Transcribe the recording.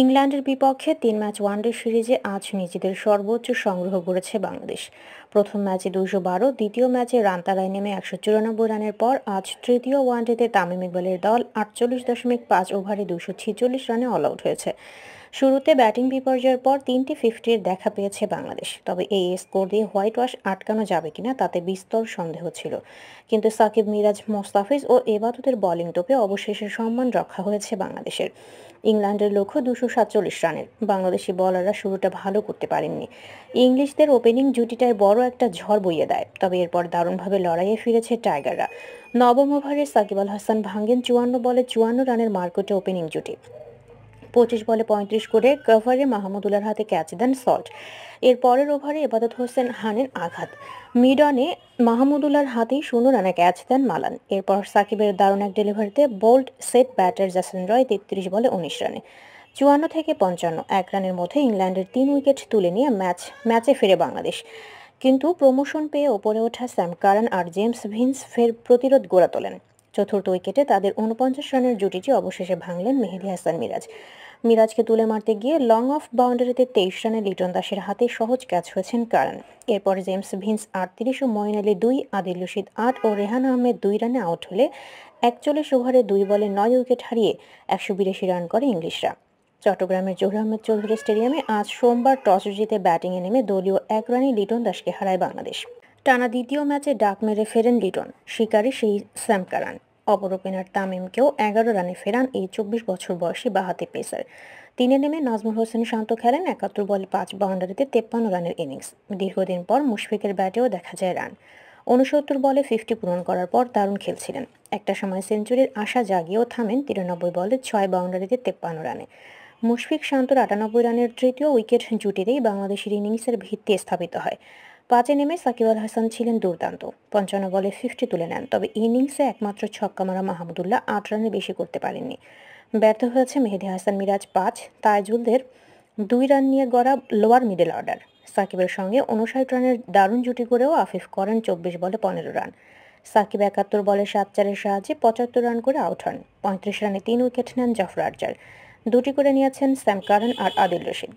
ইংল্যান্ডের বিপক্ষে তিন ম্যাচ ওয়ানডে সিরিজে আজ নিজেদের সর্বোচ্চ সংগ্রহ করেছে বাংলাদেশ প্রথম ম্যাচে দুশো বারো দ্বিতীয় ম্যাচে রানতারায় নেমে একশো চুরানব্বই রানের পর আজ তৃতীয় ওয়ানডেতে তামিম ইকবালের দল আটচল্লিশ দশমিক পাঁচ ওভারে দুশো ছিচল্লিশ রানে অল আউট হয়েছে শুরুতে ব্যাটিং বিপর্যয়ের পর তিনটি ফিফটির দেখা পেয়েছে বাংলাদেশ তবে এই স্কোর দিয়ে হোয়াইট ওয়াশ আটকানো যাবে কিনা তাতে বিস্তর সন্দেহ ছিল কিন্তু সাকিব মিরাজ মোস্তাফিজ ও এবাদতের বোলিং টোপে অবশেষে সম্মান রক্ষা হয়েছে বাংলাদেশের ইংল্যান্ডের লক্ষ্য দুশো সাতচল্লিশ রানের বাংলাদেশি বলাররা শুরুটা ভালো করতে পারেননি ইংলিশদের ওপেনিং জুটিটায় বড় একটা ঝড় বইয়ে দেয় তবে এরপর দারুণভাবে লড়াইয়ে ফিরেছে টাইগাররা নবম ওভারে সাকিব আল হাসান ভাঙ্গেন চুয়ান্ন বলে চুয়ান্ন রানের মার্কেটে ওপেনিং জুটি পঁচিশ বলে পঁয়ত্রিশ করে কভারে মাহমুদুল্লার হাতে ক্যাচ দেন সল্ট এর পরের ওভারে এবাদত হোসেন হানের আঘাত মিডনে মাহমুদুল্লার হাতেই শূন্য রানে ক্যাচ দেন মালান এরপর সাকিবের দারুণ এক ডেলিভারিতে bowled set batter Jason Roy তেত্রিশ বলে উনিশ রানে চুয়ান্ন থেকে পঞ্চান্ন এক রানের মধ্যে ইংল্যান্ডের তিন উইকেট তুলে নিয়ে ম্যাচ ম্যাচে ফেরে বাংলাদেশ কিন্তু প্রমোশন পেয়ে ওপরে ওঠা স্যাম কারান আর জেমস ভিন্স ফের প্রতিরোধ গড়া তোলেন চতুর্থ উইকেটে তাদের উনপঞ্চাশ রানের জুটিটি অবশেষে ভাঙলেন মেহেদি হাসান মিরাজ মিরাজকে তুলে মারতে গিয়ে লং অফ বাউন্ডারিতে তেইশ রানে লিটন দাসের হাতে সহজ ক্যাচ হয়েছেন কারণ এরপর জেমস ভিন্স আটত্রিশ ও ময়ন আলী দুই আদিল রশিদ আট ও রেহান আহমেদ দুই রানে আউট হলে একচল্লিশ ওভারে দুই বলে নয় উইকেট হারিয়ে একশো বিরাশি রান করে ইংলিশরা চট্টগ্রামের জহুর আহমেদ চৌধুরী স্টেডিয়ামে আজ সোমবার টস জিতে ব্যাটিংয়ে নেমে দলীয় এক রানে লিটন দাসকে হারায় বাংলাদেশ টানা দ্বিতীয় ম্যাচে ডাক মেরে ফেরেন লিটন শিকারে সেই স্যাম কারান অপর ওপেনার তামিমকেও এগারো রানে ফেরান এই চব্বিশ বছর বয়সী বাহাতি পেসার তিনে নেমে নাজমুল হোসেন শান্ত খেলেন একাত্তর বলে পাঁচ বাউন্ডারিতে তেপ্পান্ন রানের ইনিংস দীর্ঘদিন পর মুশফিকের ব্যাটেও দেখা যায় রান উনসত্তর বলে ফিফটি পূরণ করার পর দারুণ খেলছিলেন একটা সময় সেঞ্চুরির আশা জাগিয়েও থামেন তিরানব্বই বলে ছয় বাউন্ডারিতে তেপ্পান্ন রানে মুশফিক শান্তর আটানব্বই রানের তৃতীয় উইকেট জুটিতেই বাংলাদেশের ইনিংসের ভিত্তি স্থাপিত হয় পাঁচে নেমে সাকিব আল হাসান ছিলেন দুর্দান্ত পঞ্চান্ন বলে ফিফটি তুলে নেন তবে ইনিংসে একমাত্র ছক্কা মারা মাহমুদুল্লাহ আট রানে বেশি করতে পারেননি ব্যর্থ হয়েছে মেহেদি হাসান মিরাজ পাঁচ তাইজুলদের দুই রান নিয়ে গড়া লোয়ার মিডল অর্ডার সাকিবের সঙ্গে উনষাট রানের দারুণ জুটি করেও আফিফ করেন চব্বিশ বলে পনেরো রান সাকিব একাত্তর বলে সাত চারের সাহায্যে পঁচাত্তর রান করে আউট হন পঁয়ত্রিশ রানে তিন উইকেট নেন জাফর আর্জার দুটি করে নিয়েছেন স্যাম কারন আর আদিল রশিদ